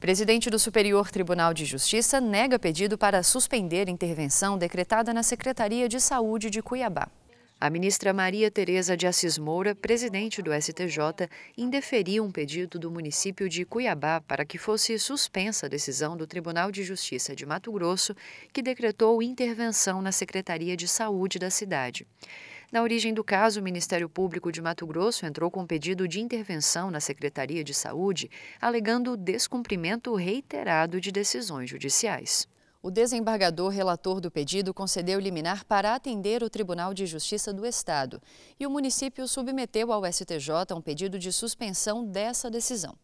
Presidente do Superior Tribunal de Justiça nega pedido para suspender intervenção decretada na Secretaria de Saúde de Cuiabá. A ministra Maria Tereza de Assis Moura, presidente do STJ, indeferiu um pedido do município de Cuiabá para que fosse suspensa a decisão do Tribunal de Justiça de Mato Grosso, que decretou intervenção na Secretaria de Saúde da cidade. Na origem do caso, o Ministério Público de Mato Grosso entrou com pedido de intervenção na Secretaria de Saúde, alegando descumprimento reiterado de decisões judiciais. O desembargador relator do pedido concedeu liminar para atender o Tribunal de Justiça do Estado e o município submeteu ao STJ um pedido de suspensão dessa decisão.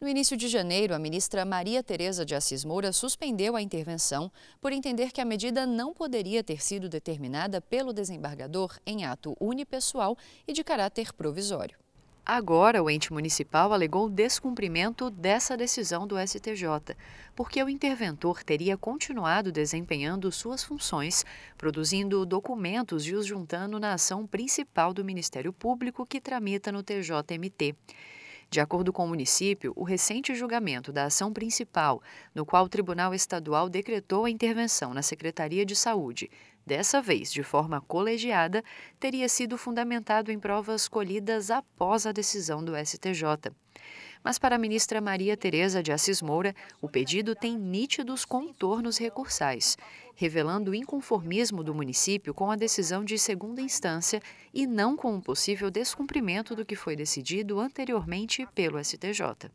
No início de janeiro, a ministra Maria Tereza de Assis Moura suspendeu a intervenção por entender que a medida não poderia ter sido determinada pelo desembargador em ato unipessoal e de caráter provisório. Agora, o ente municipal alegou descumprimento dessa decisão do STJ, porque o interventor teria continuado desempenhando suas funções, produzindo documentos e os juntando na ação principal do Ministério Público que tramita no TJMT. De acordo com o município, o recente julgamento da ação principal, no qual o Tribunal Estadual decretou a intervenção na Secretaria de Saúde, dessa vez de forma colegiada, teria sido fundamentado em provas colhidas após a decisão do STJ. Mas para a ministra Maria Tereza de Assis Moura, o pedido tem nítidos contornos recursais, revelando inconformismo do município com a decisão de segunda instância e não com o um possível descumprimento do que foi decidido anteriormente pelo STJ.